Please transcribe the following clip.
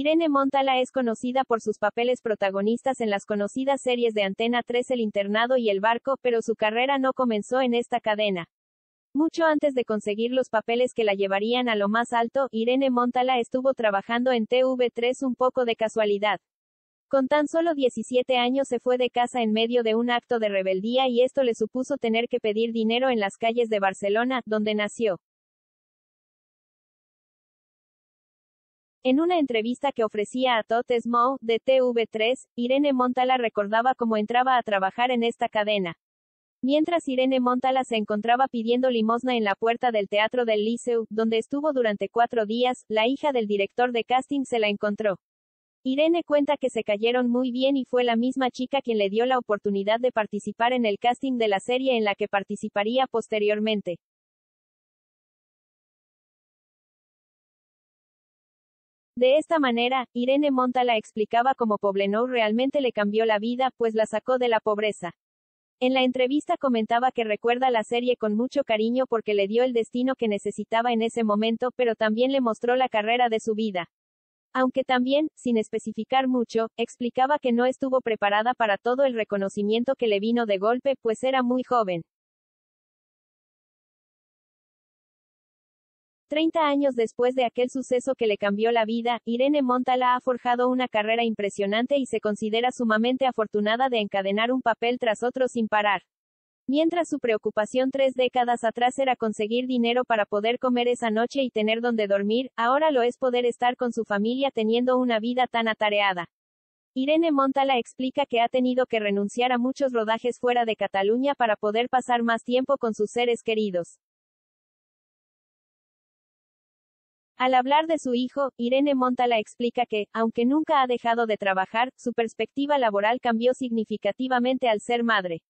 Irene Montala es conocida por sus papeles protagonistas en las conocidas series de Antena 3 El Internado y El Barco, pero su carrera no comenzó en esta cadena. Mucho antes de conseguir los papeles que la llevarían a lo más alto, Irene Montala estuvo trabajando en TV3 un poco de casualidad. Con tan solo 17 años se fue de casa en medio de un acto de rebeldía y esto le supuso tener que pedir dinero en las calles de Barcelona, donde nació. En una entrevista que ofrecía a Totes Small, de TV3, Irene Montala recordaba cómo entraba a trabajar en esta cadena. Mientras Irene Montala se encontraba pidiendo limosna en la puerta del Teatro del Liceu, donde estuvo durante cuatro días, la hija del director de casting se la encontró. Irene cuenta que se cayeron muy bien y fue la misma chica quien le dio la oportunidad de participar en el casting de la serie en la que participaría posteriormente. De esta manera, Irene la explicaba cómo Poblenou realmente le cambió la vida, pues la sacó de la pobreza. En la entrevista comentaba que recuerda la serie con mucho cariño porque le dio el destino que necesitaba en ese momento, pero también le mostró la carrera de su vida. Aunque también, sin especificar mucho, explicaba que no estuvo preparada para todo el reconocimiento que le vino de golpe, pues era muy joven. Treinta años después de aquel suceso que le cambió la vida, Irene Montala ha forjado una carrera impresionante y se considera sumamente afortunada de encadenar un papel tras otro sin parar. Mientras su preocupación tres décadas atrás era conseguir dinero para poder comer esa noche y tener donde dormir, ahora lo es poder estar con su familia teniendo una vida tan atareada. Irene Montala explica que ha tenido que renunciar a muchos rodajes fuera de Cataluña para poder pasar más tiempo con sus seres queridos. Al hablar de su hijo, Irene Montala explica que, aunque nunca ha dejado de trabajar, su perspectiva laboral cambió significativamente al ser madre.